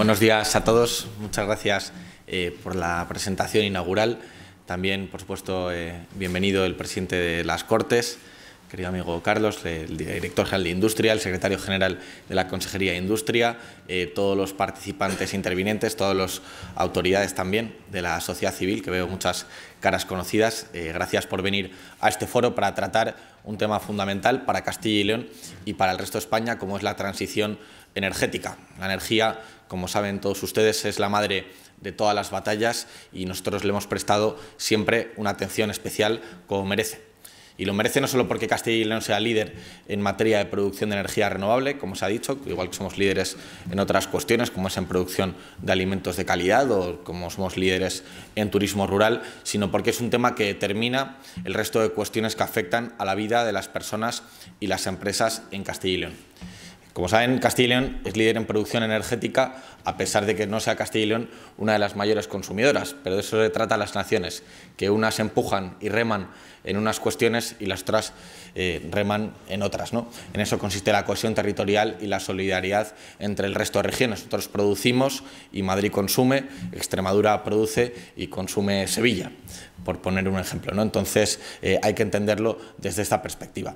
Buenos días a todos. Muchas gracias eh, por la presentación inaugural. También, por supuesto, eh, bienvenido el presidente de las Cortes, querido amigo Carlos, el director general de Industria, el secretario general de la Consejería de Industria, eh, todos los participantes intervinientes, todas las autoridades también de la sociedad civil, que veo muchas caras conocidas. gracias por venir a este foro para tratar un tema fundamental para Castilla y León y para el resto de España, como es la transición energética. La energía, como saben todos ustedes, es la madre de todas las batallas y nosotros le hemos prestado siempre una atención especial como merece. Y lo merece no solo porque Castilla y León sea líder en materia de producción de energía renovable, como se ha dicho, igual que somos líderes en otras cuestiones, como es en producción de alimentos de calidad o como somos líderes en turismo rural, sino porque es un tema que determina el resto de cuestiones que afectan a la vida de las personas y las empresas en Castilla y León. Como saben, Castilla y León es líder en producción energética, a pesar de que no sea Castilla y León una de las mayores consumidoras, pero de eso se trata las naciones, que unas empujan y reman en unas cuestiones y las otras eh, reman en otras. ¿no? En eso consiste la cohesión territorial y la solidaridad entre el resto de regiones. Nosotros producimos y Madrid consume, Extremadura produce y consume Sevilla, por poner un ejemplo. ¿no? Entonces eh, hay que entenderlo desde esta perspectiva.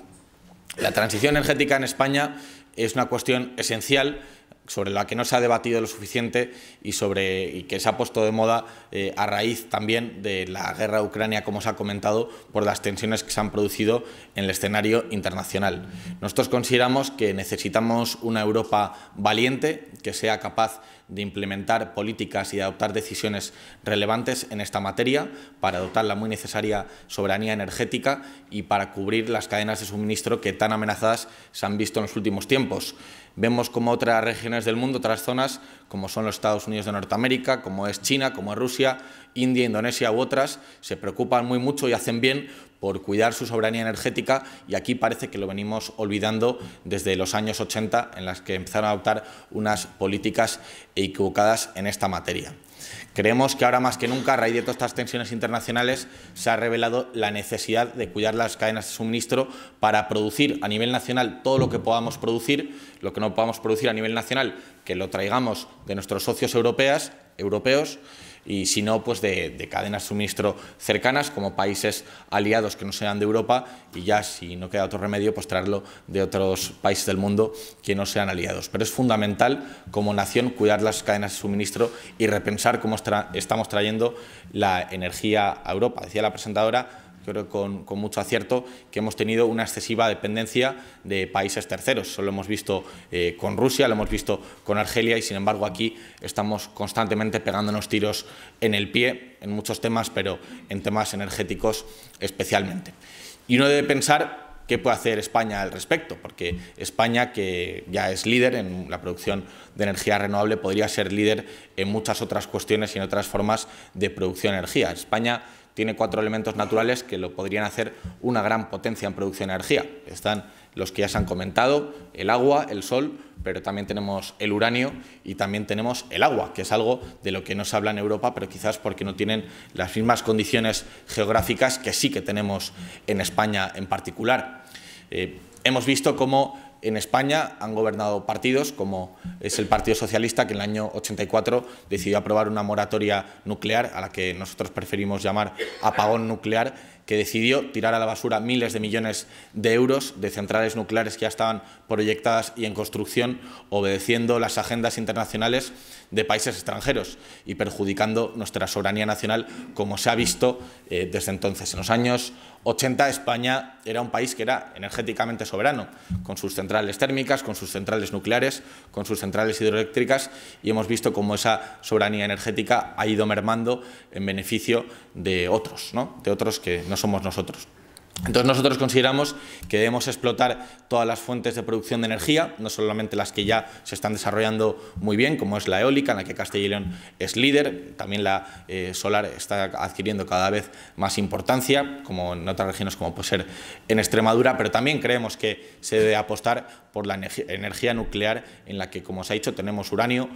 La transición energética en España es una cuestión esencial sobre la que no se ha debatido lo suficiente y sobre y que se ha puesto de moda eh, a raíz también de la guerra de Ucrania, como se ha comentado, por las tensiones que se han producido en el escenario internacional. Nosotros consideramos que necesitamos una Europa valiente, que sea capaz de implementar políticas y de adoptar decisiones relevantes en esta materia para adoptar la muy necesaria soberanía energética y para cubrir las cadenas de suministro que tan amenazadas se han visto en los últimos tiempos. Vemos como otras regiones del mundo, otras zonas, como son los Estados Unidos de Norteamérica, como es China, como es Rusia, India, Indonesia u otras, se preocupan muy mucho y hacen bien por cuidar su soberanía energética y aquí parece que lo venimos olvidando desde los años 80 en las que empezaron a adoptar unas políticas equivocadas en esta materia. Creemos que ahora más que nunca, a raíz de todas estas tensiones internacionales, se ha revelado la necesidad de cuidar las cadenas de suministro para producir a nivel nacional todo lo que podamos producir, lo que no podamos producir a nivel nacional, que lo traigamos de nuestros socios europeas, europeos y si no, pues de, cadenas de suministro cercanas como países aliados que no sean de Europa y ya si no queda otro remedio, pues traerlo de otros países del mundo que no sean aliados. Pero es fundamental como nación cuidar las cadenas de suministro y repensar cómo estamos trayendo la energía a Europa. Decía la presentadora, creo con, con mucho acierto, que hemos tenido una excesiva dependencia de países terceros. Eso lo hemos visto eh, con Rusia, lo hemos visto con Argelia y sin embargo aquí estamos constantemente pegándonos tiros en el pie en muchos temas, pero en temas energéticos especialmente. Y uno debe pensar qué puede hacer España al respecto, porque España, que ya es líder en la producción de energía renovable, podría ser líder en muchas otras cuestiones y en otras formas de producción de energía. España tiene cuatro elementos naturales que lo podrían hacer una gran potencia en producción de energía. Están los que ya se han comentado, el agua, el sol, pero también tenemos el uranio y también tenemos el agua, que es algo de lo que no se habla en Europa, pero quizás porque no tienen las mismas condiciones geográficas que sí que tenemos en España en particular. Eh, hemos visto cómo en España han gobernado partidos como es el Partido Socialista que en el año 84 decidió aprobar una moratoria nuclear a la que nosotros preferimos llamar apagón nuclear que decidió tirar a la basura miles de millones de euros de centrales nucleares que ya estaban proyectadas y en construcción, obedeciendo las agendas internacionales de países extranjeros y perjudicando nuestra soberanía nacional, como se ha visto eh, desde entonces. En los años 80 España era un país que era energéticamente soberano, con sus centrales térmicas, con sus centrales nucleares, con sus centrales hidroeléctricas y hemos visto cómo esa soberanía energética ha ido mermando en beneficio de otros, ¿no? de otros que no somos nosotros. Entonces nosotros consideramos que debemos explotar todas las fuentes de producción de energía, no solamente las que ya se están desarrollando muy bien, como es la eólica, en la que Castilla y León es líder, también la eh, solar está adquiriendo cada vez más importancia, como en otras regiones como puede ser en Extremadura, pero también creemos que se debe apostar por la energía nuclear en la que, como se ha dicho, tenemos uranio,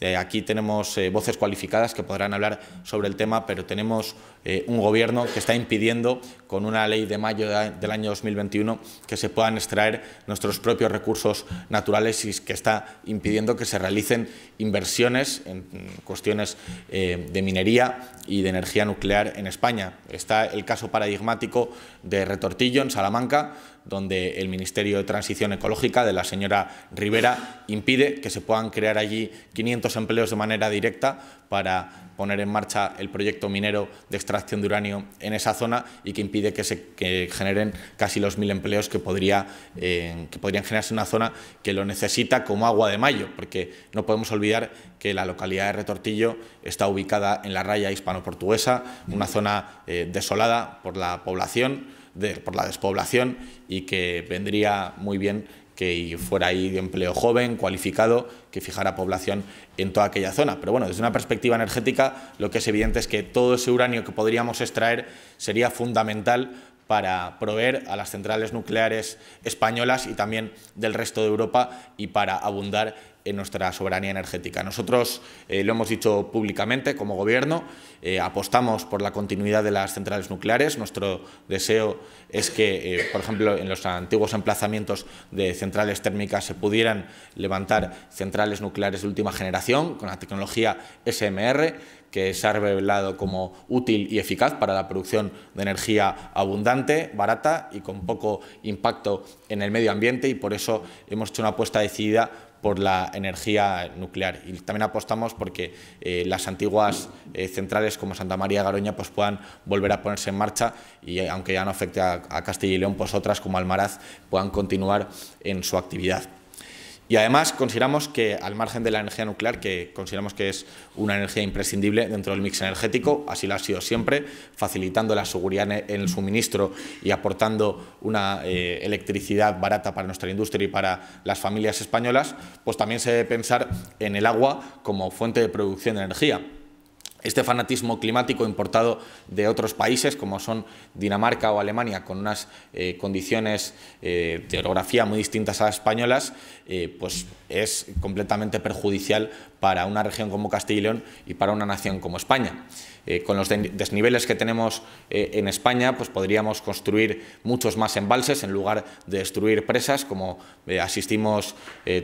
eh, aquí tenemos eh, voces cualificadas que podrán hablar sobre el tema, pero tenemos eh, un gobierno que está impidiendo, con una ley de mayo del año 2021, que se puedan extraer nuestros propios recursos naturales y que está impidiendo que se realicen inversiones en, en cuestiones de minería y de energía nuclear en España. Está el caso paradigmático de Retortillo, en Salamanca, donde el Ministerio de Transición Ecológica de la señora Rivera impide que se puedan crear allí 500 empleos de manera directa para poner en marcha el proyecto minero de extracción de uranio en esa zona y que impide que se que generen casi los mil empleos que, podría, eh, que podrían generarse en una zona que lo necesita como agua de mayo, porque no podemos olvidar que la localidad de Retortillo está ubicada en la raya hispano-portuguesa, una zona eh, desolada por la población, por la despoblación y que vendría muy bien que fuera ahí de empleo joven, cualificado, que fijara población en toda aquella zona. Pero bueno, desde una perspectiva energética, lo que es evidente es que todo ese uranio que podríamos extraer sería fundamental para proveer a las centrales nucleares españolas y también del resto de Europa y para abundar en nuestra soberanía energética. Nosotros eh, lo hemos dicho públicamente como Gobierno, eh, apostamos por la continuidad de las centrales nucleares. Nuestro deseo es que, eh, por ejemplo, en los antiguos emplazamientos de centrales térmicas se pudieran levantar centrales nucleares de última generación con la tecnología SMR, que se ha revelado como útil y eficaz para la producción de energía abundante, barata y con poco impacto en el medio ambiente y por eso hemos hecho una apuesta decidida por la energía nuclear. Y también apostamos porque eh, las antiguas eh, centrales como Santa María Garoña pues puedan volver a ponerse en marcha y aunque ya no afecte a, a Castilla y León, pues otras como Almaraz puedan continuar en su actividad. Y además consideramos que, al margen de la energía nuclear, que consideramos que es una energía imprescindible dentro del mix energético, así lo ha sido siempre, facilitando la seguridad en el suministro y aportando una eh, electricidad barata para nuestra industria y para las familias españolas, pues también se debe pensar en el agua como fuente de producción de energía este fanatismo climático importado de otros países como son Dinamarca o Alemania con unas eh, condiciones eh, de orografía muy distintas a las españolas, eh, pues es completamente perjudicial para una región como Castilla y León y para una nación como España. con los desniveles que tenemos en España, pues podríamos construir muchos más embalses en lugar de destruir presas, como asistimos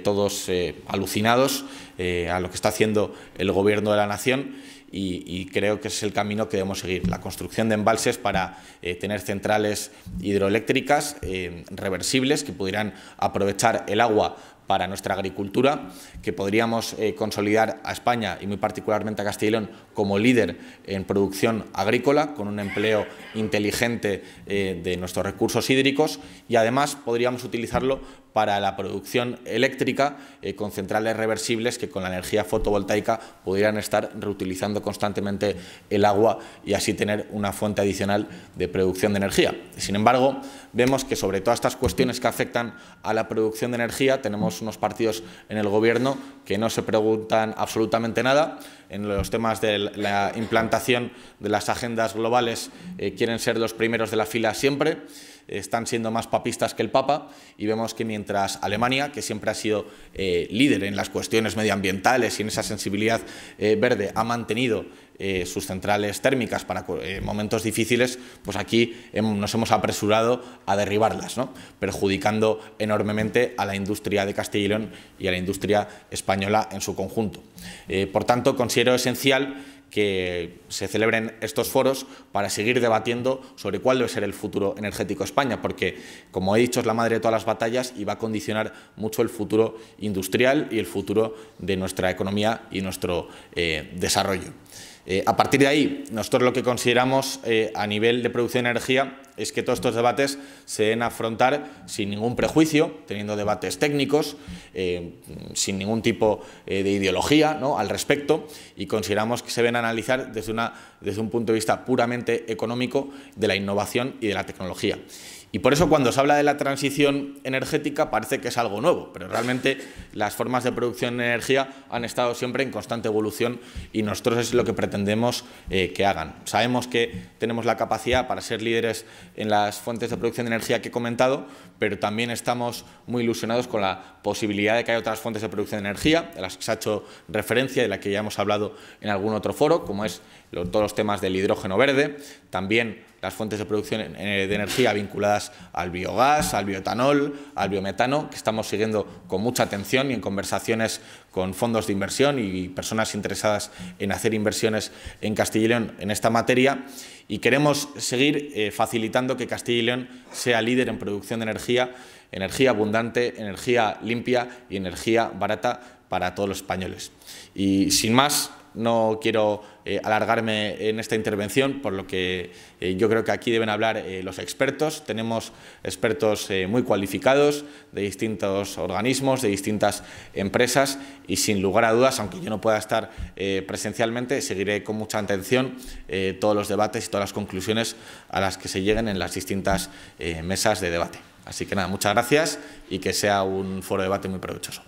todos alucinados a lo que está haciendo el Gobierno de la Nación y, creo que es el camino que debemos seguir. La construcción de embalses para eh, tener centrales hidroeléctricas eh, reversibles que pudieran aprovechar el agua para nuestra agricultura, que podríamos eh, consolidar a España y muy particularmente a Castilla como líder en producción agrícola, con un empleo inteligente eh, de nuestros recursos hídricos y además podríamos utilizarlo para la producción eléctrica eh, con centrales reversibles que con la energía fotovoltaica pudieran estar reutilizando constantemente el agua y así tener una fuente adicional de producción de energía. Sin embargo, vemos que sobre todas estas cuestiones que afectan a la producción de energía tenemos unos partidos en el gobierno que no se preguntan absolutamente nada. En los temas de la implantación de las agendas globales eh, quieren ser los primeros de la fila siempre están siendo más papistas que el Papa y vemos que mientras Alemania, que siempre ha sido eh, líder en las cuestiones medioambientales y en esa sensibilidad eh, verde, ha mantenido eh, sus centrales térmicas para momentos difíciles, pues aquí nos hemos apresurado a derribarlas, ¿no? perjudicando enormemente a la industria de Castilla y León y a la industria española en su conjunto. por tanto, considero esencial que se celebren estos foros para seguir debatiendo sobre cuál debe ser el futuro energético de España, porque, como he dicho, es la madre de todas las batallas y va a condicionar mucho el futuro industrial y el futuro de nuestra economía y nuestro eh, desarrollo. Eh, a partir de ahí, nosotros lo que consideramos eh, a nivel de producción de energía es que todos estos debates se deben afrontar sin ningún prejuicio, teniendo debates técnicos, eh, sin ningún tipo de ideología ¿no? al respecto, y consideramos que se deben analizar desde un punto de vista puramente económico de la innovación y de la tecnología. Y por eso cuando se habla de la transición energética parece que es algo nuevo, pero realmente las formas de producción de energía han estado siempre en constante evolución y nosotros es lo que pretendemos eh, que hagan. Sabemos que tenemos la capacidad para ser líderes en las fuentes de producción de energía que he comentado, pero también estamos muy ilusionados con la posibilidad de que haya otras fuentes de producción de energía, de las que se ha hecho referencia, y de las que ya hemos hablado en algún otro foro, como es todos los temas del hidrógeno verde, también las fuentes de producción de energía vinculadas al biogás, al bioetanol, al biometano, que estamos siguiendo con mucha atención y en conversaciones con fondos de inversión y personas interesadas en hacer inversiones en Castilla y León en esta materia. Y queremos seguir eh, facilitando que Castilla y León sea líder en producción de energía, energía abundante, energía limpia y energía barata para todos los españoles. Y sin más, no quiero eh, alargarme en esta intervención, por lo que eh, yo creo que aquí deben hablar eh, los expertos. Tenemos expertos muy cualificados de distintos organismos, de distintas empresas y sin lugar a dudas, aunque yo no pueda estar presencialmente, seguiré con mucha atención todos los debates y todas las conclusiones a las que se lleguen en las distintas mesas de debate. Así que nada, muchas gracias y que sea un foro de debate muy provechoso.